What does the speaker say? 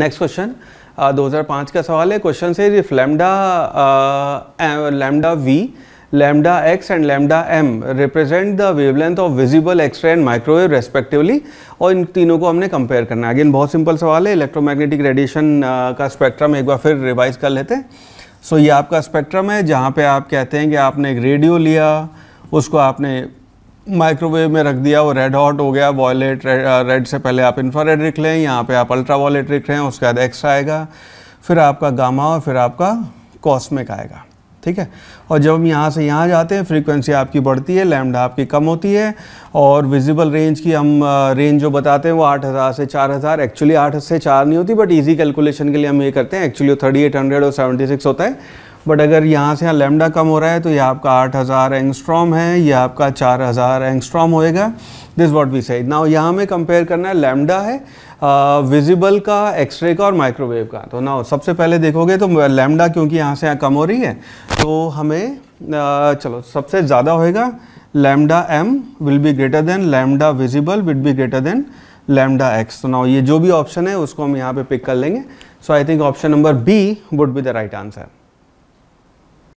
next question 2005 का सवाल है क्वेश्चन से if lambda lambda V lambda X and lambda M represent the wavelength of visible X-ray and microwave respectively और इन तीनों को हमने कंपेयर करना है अगेन बहुत सिंपल सवाल है इलेक्ट्रोमैग्नेटिक रेडिएशन uh, का स्पेक्ट्रम एक बार फिर रिवाइज कर लेते हैं सो so, ये आपका स्पेक्ट्रम है जहाँ पे आप कहते हैं कि आपने एक रेडियो लिया उसको आपने माइक्रोवेव में रख दिया वो रेड हॉट हो गया वॉयलेट रेड uh, से पहले आप रेड रख लें यहाँ पे आप अल्ट्रा वॉयलेट रख रहे हैं उसके बाद एक्स आएगा फिर आपका गामा और फिर आपका कॉस्मिक आएगा ठीक है और जब हम यहाँ से यहाँ जाते हैं फ्रीक्वेंसी आपकी बढ़ती है लैमडा आपकी कम होती है और विजिबल रेंज की हम रेंज uh, जो बताते हैं वो 8000 से 4000 एक्चुअली 8 से 4 नहीं होती बट इजी कैलकुलेशन के लिए हम ये करते हैं एक्चुअली थर्टी एट हंड्रेड और सेवेंटी सिक्स होता है बट अगर यहाँ से यहाँ लेमडा कम हो रहा है तो यह आपका आठ हज़ार एंगस्ट्रॉम है यह आपका चार हज़ार एंगस्ट्रॉम होएगा दिस वॉट वी सही नाउ यहाँ हमें कंपेयर करना है लेमडा है विजिबल का एक्सरे का और माइक्रोवेव का तो ना सबसे पहले देखोगे तो लेमडा क्योंकि यहाँ से यहाँ कम हो रही है तो हमें uh, चलो सबसे ज़्यादा होएगा lambda M will be greater than lambda visible will be greater than lambda X तो नाउ ये जो भी ऑप्शन है उसको हम यहाँ पे पिक कर लेंगे so I think option number B would be the right answer